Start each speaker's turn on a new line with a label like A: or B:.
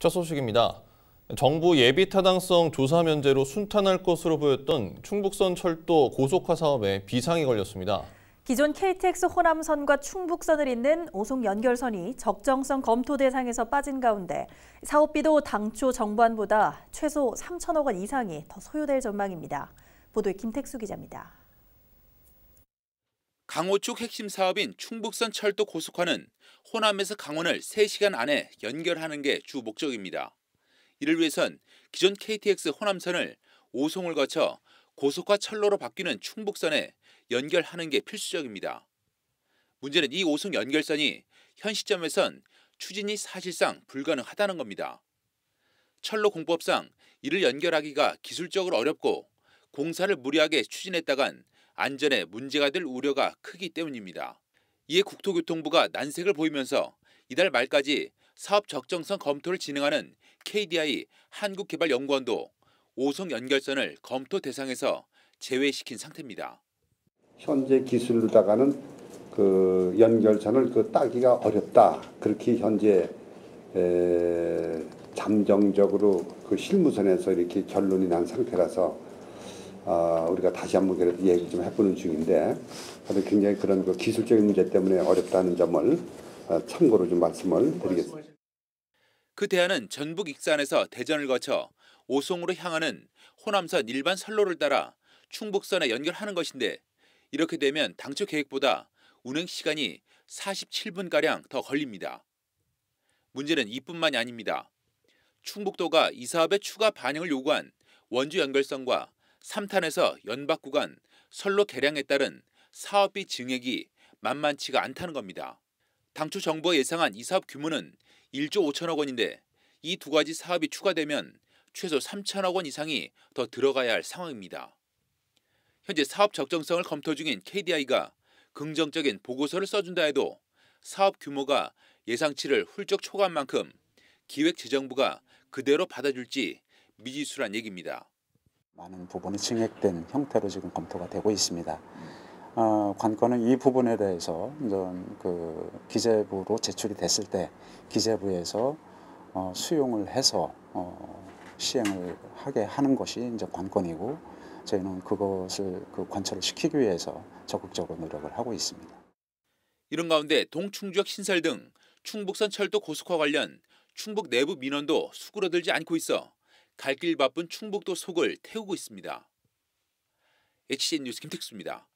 A: 첫 소식입니다. 정부 예비 타당성 조사 면제로 순탄할 것으로 보였던 충북선 철도 고속화 사업에 비상이 걸렸습니다. 기존 KTX 호남선과 충북선을 잇는 오송 연결선이 적정성 검토 대상에서 빠진 가운데 사업비도 당초 정부안보다 최소 3천억 원 이상이 더 소요될 전망입니다. 보도에 김택수 기자입니다. 강호축 핵심 사업인 충북선 철도 고속화는 호남에서 강원을 3시간 안에 연결하는 게 주 목적입니다. 이를 위해선 기존 KTX 호남선을 5송을 거쳐 고속화 철로로 바뀌는 충북선에 연결하는 게 필수적입니다. 문제는 이 5송 연결선이 현 시점에선 추진이 사실상 불가능하다는 겁니다. 철로 공법상 이를 연결하기가 기술적으로 어렵고 공사를 무리하게 추진했다간 안전에 문제가 될 우려가 크기 때문입니다. 이에 국토교통부가 난색을 보이면서 이달 말까지 사업 적정성 검토를 진행하는 KDI 한국개발연구원도 5성 연결선을 검토 대상에서 제외시킨 상태입니다.
B: 현재 기술로다가는 그 연결선을 그 따기가 어렵다. 그렇게 현재 잠정적으로 그 실무선에서 이렇게 결론이 난 상태라서 어, 우리가 다시 한번 그래도 얘기 좀 해보는 중인데 굉장히 그런 그 기술적인 문제 때문에 어렵다는 점을 어, 참고로 좀 말씀을 드리겠습니다.
A: 그 대안은 전북 익산에서 대전을 거쳐 오송으로 향하는 호남선 일반 선로를 따라 충북선에 연결하는 것인데 이렇게 되면 당초 계획보다 운행 시간이 47분가량 더 걸립니다. 문제는 이뿐만이 아닙니다. 충북도가 이 사업에 추가 반영을 요구한 원주 연결선과 3탄에서 연박 구간 선로 개량에 따른 사업비 증액이 만만치가 않다는 겁니다. 당초 정부가 예상한 이 사업 규모는 1조 5천억 원인데 이 두 가지 사업이 추가되면 최소 3천억 원 이상이 더 들어가야 할 상황입니다. 현재 사업 적정성을 검토 중인 KDI가 긍정적인 보고서를 써준다 해도 사업 규모가 예상치를 훌쩍 초과한 만큼 기획재정부가 그대로 받아줄지 미지수란 얘기입니다.
C: 많은 부분이 증액된 형태로 지금 검토가 되고 있습니다. 어, 관건은 이 부분에 대해서 그 기재부로 제출이 됐을 때 기재부에서 어, 수용을 해서 어, 시행을 하게 하는 것이 이제 관건이고 저희는 그것을 그 관철을 시키기 위해서 적극적으로 노력을 하고 있습니다.
A: 이런 가운데 동충주역 신설 등 충북선 철도 고속화 관련 충북 내부 민원도 수그러들지 않고 있어 갈길 바쁜 충북도 속을 태우고 있습니다. HCN 뉴스 김택수입니다.